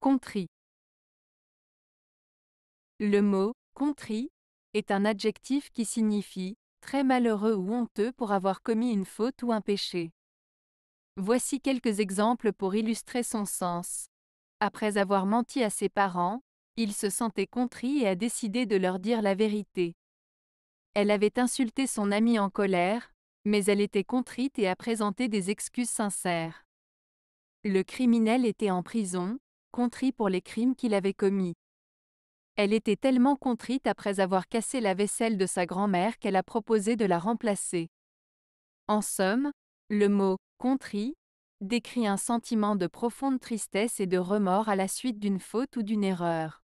Contrit. Le mot contrit est un adjectif qui signifie très malheureux ou honteux pour avoir commis une faute ou un péché. Voici quelques exemples pour illustrer son sens. Après avoir menti à ses parents, il se sentait contrit et a décidé de leur dire la vérité. Elle avait insulté son ami en colère, mais elle était contrite et a présenté des excuses sincères. Le criminel était en prison, contrit pour les crimes qu'il avait commis. Elle était tellement contrite après avoir cassé la vaisselle de sa grand-mère qu'elle a proposé de la remplacer. En somme, le mot contrit décrit un sentiment de profonde tristesse et de remords à la suite d'une faute ou d'une erreur.